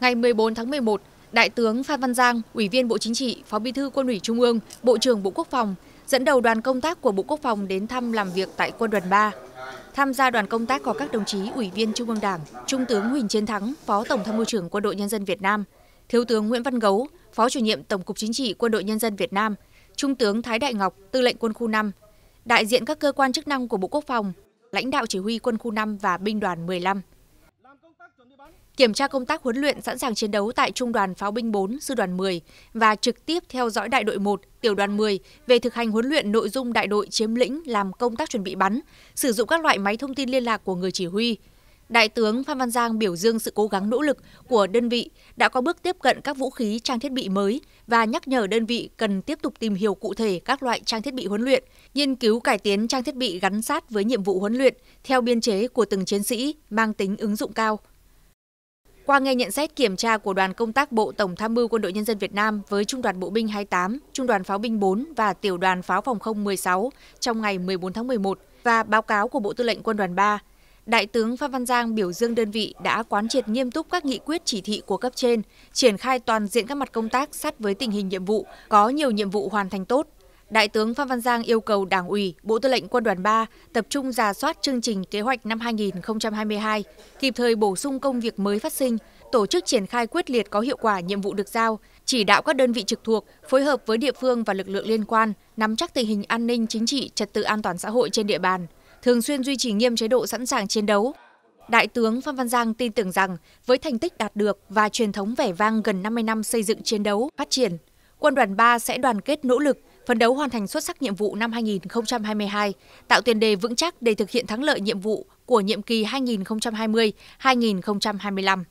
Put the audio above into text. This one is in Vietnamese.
Ngày 14 tháng 11, Đại tướng Phan Văn Giang, Ủy viên Bộ Chính trị, Phó Bí thư Quân ủy Trung ương, Bộ trưởng Bộ Quốc phòng dẫn đầu đoàn công tác của Bộ Quốc phòng đến thăm làm việc tại quân đoàn 3. Tham gia đoàn công tác có các đồng chí Ủy viên Trung ương Đảng, Trung tướng Huỳnh Chiến Thắng, Phó Tổng tham mưu trưởng Quân đội Nhân dân Việt Nam, Thiếu tướng Nguyễn Văn Gấu, Phó chủ nhiệm Tổng cục Chính trị Quân đội Nhân dân Việt Nam, Trung tướng Thái Đại Ngọc, Tư lệnh Quân khu 5, đại diện các cơ quan chức năng của Bộ Quốc phòng, lãnh đạo chỉ huy Quân khu 5 và binh đoàn 15. Kiểm tra công tác huấn luyện sẵn sàng chiến đấu tại Trung đoàn Pháo binh 4, Sư đoàn 10 và trực tiếp theo dõi Đại đội 1, Tiểu đoàn 10 về thực hành huấn luyện nội dung đại đội chiếm lĩnh làm công tác chuẩn bị bắn, sử dụng các loại máy thông tin liên lạc của người chỉ huy, Đại tướng Phan Văn Giang biểu dương sự cố gắng nỗ lực của đơn vị đã có bước tiếp cận các vũ khí trang thiết bị mới và nhắc nhở đơn vị cần tiếp tục tìm hiểu cụ thể các loại trang thiết bị huấn luyện, nghiên cứu cải tiến trang thiết bị gắn sát với nhiệm vụ huấn luyện theo biên chế của từng chiến sĩ mang tính ứng dụng cao. Qua nghe nhận xét kiểm tra của đoàn công tác Bộ Tổng tham mưu Quân đội Nhân dân Việt Nam với Trung đoàn Bộ binh 28, Trung đoàn Pháo binh 4 và Tiểu đoàn Pháo phòng không 16 trong ngày 14 tháng 11 và báo cáo của Bộ Tư lệnh Quân đoàn 3, Đại tướng Phan Văn Giang biểu dương đơn vị đã quán triệt nghiêm túc các nghị quyết chỉ thị của cấp trên, triển khai toàn diện các mặt công tác sát với tình hình nhiệm vụ, có nhiều nhiệm vụ hoàn thành tốt, Đại tướng Phan Văn Giang yêu cầu Đảng ủy, Bộ Tư lệnh Quân đoàn 3 tập trung giả soát chương trình kế hoạch năm 2022, kịp thời bổ sung công việc mới phát sinh, tổ chức triển khai quyết liệt có hiệu quả nhiệm vụ được giao, chỉ đạo các đơn vị trực thuộc phối hợp với địa phương và lực lượng liên quan nắm chắc tình hình an ninh chính trị, trật tự an toàn xã hội trên địa bàn, thường xuyên duy trì nghiêm chế độ sẵn sàng chiến đấu. Đại tướng Phan Văn Giang tin tưởng rằng với thành tích đạt được và truyền thống vẻ vang gần 50 năm xây dựng chiến đấu, phát triển, quân đoàn 3 sẽ đoàn kết nỗ lực phấn đấu hoàn thành xuất sắc nhiệm vụ năm 2022, tạo tiền đề vững chắc để thực hiện thắng lợi nhiệm vụ của nhiệm kỳ 2020-2025.